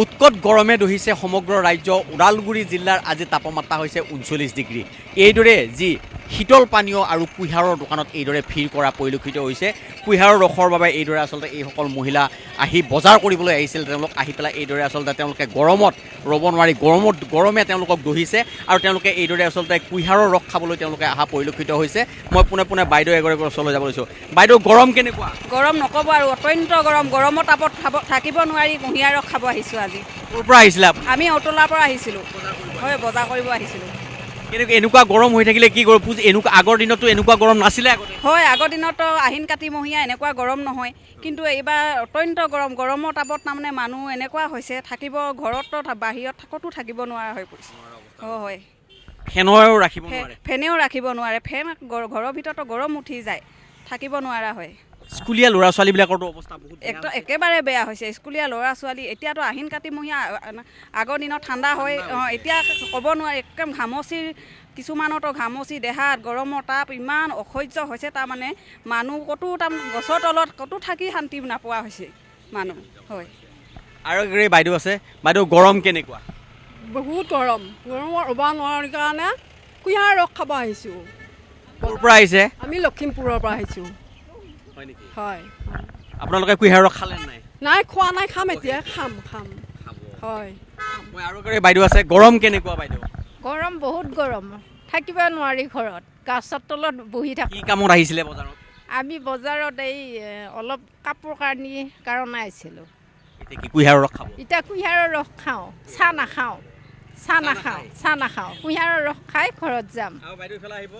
উৎকট গৰমে দহিছে সমগ্ৰ ৰাজ্য ওদালগুৰি জিলাৰ আজি তাপমাত্ৰা হৈছে ঊনচল্লিছ ডিগ্ৰী এইদৰে যি শীতল পানীয় আৰু কুঁহিয়াৰৰ দোকানত এইদৰে ভিৰ কৰা পৰিলক্ষিত হৈছে কুঁহিয়াৰৰ ৰসৰ বাবে এইদৰে আচলতে এইসকল মহিলা আহি বজাৰ কৰিবলৈ আহিছিল তেওঁলোক আহি পেলাই এইদৰে আচলতে তেওঁলোকে গৰমত ৰ'ব নোৱাৰি গৰমত গৰমে তেওঁলোকক দহিছে আৰু তেওঁলোকে এইদৰে আচলতে কুঁহিয়াৰৰ ৰস খাবলৈ তেওঁলোকে অহা পৰিলক্ষিত হৈছে মই পোনে পোনে বাইদেউ এগৰাকীৰ ওচৰলৈ যাব লৈছোঁ বাইদেউ গৰম কেনেকুৱা গৰম নক'ব আৰু অত্যন্ত গৰম গৰমত তাপত খাব থাকিব নোৱাৰি কুঁহিয়াৰ ৰস খাব আহিছোঁ আজি ক'ৰ পৰা আহিছিলা আমি অতলাৰ পৰা আহিছিলোঁ হয় বজাৰ কৰিব আহিছিলোঁ এনেকুৱা গৰম হৈ থাকিলে কি কৰোঁ পূজা এনেকুৱা আগৰ দিনতো এনেকুৱা গৰম নাছিলে হয় আগৰ দিনতো আহিন কাতি মহীয়া এনেকুৱা গৰম নহয় কিন্তু এইবাৰ অত্যন্ত গৰম গৰমৰ তাপত তাৰমানে মানুহ এনেকুৱা হৈছে থাকিব ঘৰতো বাহিৰত থাকোঁতো থাকিব নোৱাৰা হৈ পৰিছে অঁ হয় ফেনৰ ৰাখিব ফেনেও ৰাখিব নোৱাৰে ফেন ঘৰৰ ভিতৰতো গৰম উঠি যায় থাকিব নোৱাৰা হয় স্কুলীয়া ল'ৰা ছোৱালীবিলাকৰতো অৱস্থা বহুত একদম একেবাৰে বেয়া হৈছে স্কুলীয়া ল'ৰা ছোৱালী এতিয়াতো আহিন কাতি মহীয়া আগৰ দিনত ঠাণ্ডা হয় অঁ এতিয়া ক'ব নোৱাৰি একদম ঘামচিৰ কিছুমানতো ঘামচি দেহাত গৰমৰ তাপ ইমান অসহ্য হৈছে তাৰমানে মানুহ ক'তো তাৰ গছৰ তলত ক'তো থাকি শান্তি নোপোৱা হৈছে মানুহ হয় আৰু এগৰাকী বাইদেউ আছে বাইদেউ গৰম কেনেকুৱা বহুত গৰম গৰমৰ ওবা নোৱাৰাৰ কাৰণে কুঁহিয়াৰ ৰস খাব আহিছোঁ আহিছে আমি লখিমপুৰৰ পৰা আহিছোঁ আপোনালোকে কুঁহিয়াৰ খালে নাই নাই খোৱা নাই খাম এতিয়া খাম খাম হয় আৰু এগৰাকী বাইদেউ আছে গৰম কেনেকুৱা বাইদেউ গৰম বহুত গৰম থাকিব নোৱাৰি ঘৰত গাছৰ তলত বহি থাকি কামত আহিছিলে বজাৰত আমি বজাৰত এই অলপ কাপোৰ কানি কাৰণে আহিছিলোঁ কুঁহিয়াৰৰ ৰস খাওঁ এতিয়া কুঁহিয়াৰৰ ৰস খাওঁ চাহ নাখাওঁ চাহ নাখাওঁ চাহ নাখাওঁ কুঁহিয়াৰৰ ৰস খাই ঘৰত যাম বাইদেউ আহিব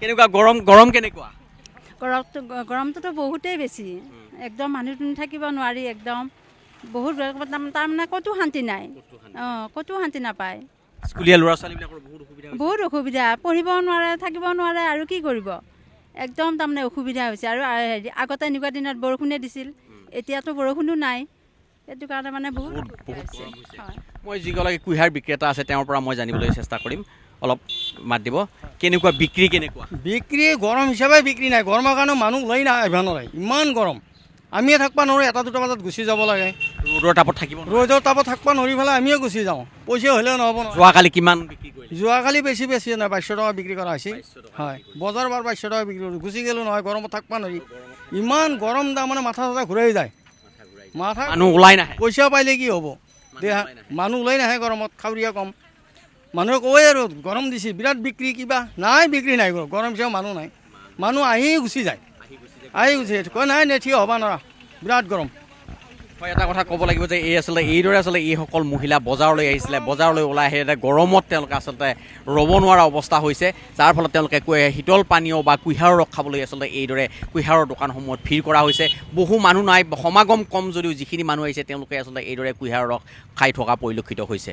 কেনেকুৱা গৰম গৰম কেনেকুৱা গৰমটো গৰমটোতো বহুতেই বেছি একদম মানুহ তুমি থাকিব নোৱাৰি একদম বহুত তাৰমানে ক'তো শান্তি নাই অঁ ক'তো শান্তি নাপায় স্কুলীয়া ল'ৰা ছোৱালীবিলাকৰ বহুত অসুবিধা পঢ়িব নোৱাৰে থাকিব নোৱাৰে আৰু কি কৰিব একদম তাৰমানে অসুবিধা হৈছে আৰু হেৰি আগতে এনেকুৱা দিনত বৰষুণে দিছিল এতিয়াতো বৰষুণো নাই সেইটো কাৰণে মানে বহুত মই যিগৰাকী কুঁহিয়াৰ বিক্ৰেতা আছে তেওঁৰ পৰা মই জানিবলৈ চেষ্টা কৰিম অলপ মাত দিব কেনেকুৱা বিক্ৰী কেনেকুৱা বিক্ৰী গৰম হিচাপে বিক্ৰী নাই গৰমৰ কাৰণে মানুহ লৈ নাই আহিব নোৱাৰে ইমান গৰম আমিয়ে থাকিব নোৱাৰোঁ এটা দুটা বজাত গুচি যাব লাগে ৰ'দৰ তাপত থাকিব ৰ'দৰ তাপত থাকিব নোৱাৰি পেলাই আমিয়ে গুচি যাওঁ পইচা হ'লেও নহ'ব যোৱাকালি কিমান যোৱাকালি বেছি বেছি নাই বাইছশ টকা বিক্ৰী কৰা হৈছে হয় বজাৰ বাৰু বাইছশ টকা বিক্ৰী কৰোঁ গুচি গ'লোঁ নহয় গৰমত থাকিব নোৱাৰি ইমান গৰম তাৰমানে মাথা চাথা ঘূৰাই যায় মাথা মানুহ ওলাই নাহে পইচা পাইলে কি হ'ব দেহা মানুহ ওলাই নাহে গৰমত খাউৰীয়া কম মানুহে কয় আৰু গৰম দিছে বিৰাট বিক্ৰী কিবা নাই বিক্ৰী নাই গৰম চিয়াও মানুহ নাই মানুহ আহি গুচি যায় আহি গুচি যায় কয় নাই নে থিয় হ'ব নোৱাৰা বিৰাট গৰম এটা কথা ক'ব লাগিব যে এই আচলতে এইদৰে আচলতে এইসকল মহিলা বজাৰলৈ আহিছিলে বজাৰলৈ ওলাই আহি এতিয়া গৰমত তেওঁলোকে আচলতে ৰ'ব নোৱাৰা অৱস্থা হৈছে যাৰ ফলত তেওঁলোকে শীতল পানীয় বা ৰস খাবলৈ আচলতে এইদৰে কুঁহিয়াৰৰ দোকানসমূহত ভিৰ কৰা হৈছে বহু মানুহ নাই সমাগম কম যদিও যিখিনি মানুহ আহিছে তেওঁলোকে আচলতে এইদৰে কুঁহিয়াৰ ৰস খাই থকা পৰিলক্ষিত হৈছে